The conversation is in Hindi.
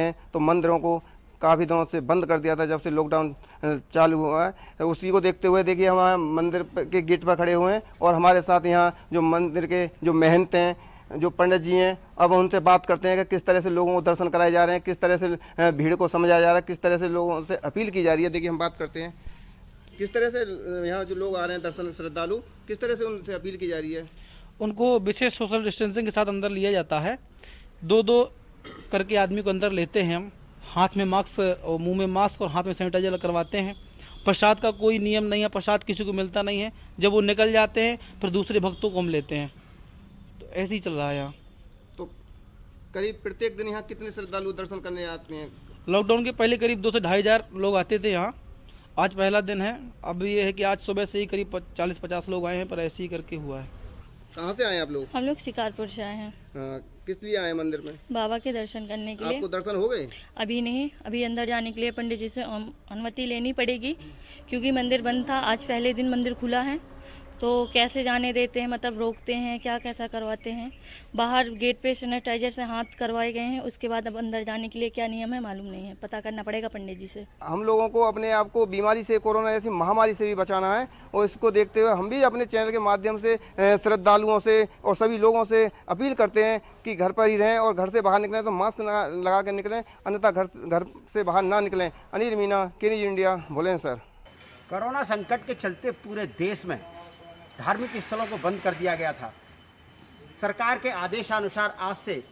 हैं तो मंदिरों को काफ़ी दिनों से बंद कर दिया था जब से लॉकडाउन चालू हुआ है तो उसी को देखते हुए देखिए हमारे मंदिर के गेट पर खड़े हुए हैं और हमारे साथ यहाँ जो मंदिर के जो महंत हैं जो पंडित जी हैं अब उनसे बात करते हैं कि किस तरह से लोगों को दर्शन कराए जा रहे हैं किस तरह से भीड़ को समझाया जा रहा है किस तरह से लोगों से अपील की जा रही है देखिए हम बात करते हैं किस तरह से यहाँ जो लोग आ रहे हैं दर्शन श्रद्धालु किस तरह से उनसे अपील की जा रही है उनको विशेष सोशल डिस्टेंसिंग के साथ अंदर लिया जाता है दो दो करके आदमी को अंदर लेते हैं हम हाथ में मास्क और मुंह में मास्क और हाथ में सैनिटाइजर करवाते हैं प्रसाद का कोई नियम नहीं है प्रसाद किसी को मिलता नहीं है जब वो निकल जाते हैं फिर दूसरे भक्तों को हम लेते हैं तो ऐसे ही चल रहा है यहाँ तो करीब प्रत्येक दिन यहाँ कितने श्रद्धालु दर्शन करने आते हैं लॉकडाउन के पहले करीब दो से ढाई हज़ार लोग आते थे यहाँ आज पहला दिन है अब ये है कि आज सुबह से ही करीब चालीस पचास लोग आए हैं पर ऐसे ही करके हुआ है कहाँ से आए आप लोग हम लोग शिकारपुर से आए हैं हाँ, किस लिए आए मंदिर में बाबा के दर्शन करने के लिए आपको दर्शन हो गए अभी नहीं अभी अंदर जाने के लिए पंडित जी से अनुमति लेनी पड़ेगी क्योंकि मंदिर बंद था आज पहले दिन मंदिर खुला है तो कैसे जाने देते हैं मतलब रोकते हैं क्या कैसा करवाते हैं बाहर गेट पे सैनिटाइजर से हाथ करवाए गए हैं उसके बाद अब अंदर जाने के लिए क्या नियम है मालूम नहीं है पता करना पड़ेगा पंडित जी से हम लोगों को अपने आप को बीमारी से कोरोना जैसी महामारी से भी बचाना है और इसको देखते हुए हम भी अपने चैनल के माध्यम से श्रद्धालुओं से और सभी लोगों से अपील करते हैं कि घर पर ही रहें और घर से बाहर निकलें तो मास्क लगा कर निकलें अन्यथा घर घर से बाहर ना निकलें अनिल मीना के इंडिया बोले सर कोरोना संकट के चलते पूरे देश में धार्मिक स्थलों को बंद कर दिया गया था सरकार के आदेशानुसार आज से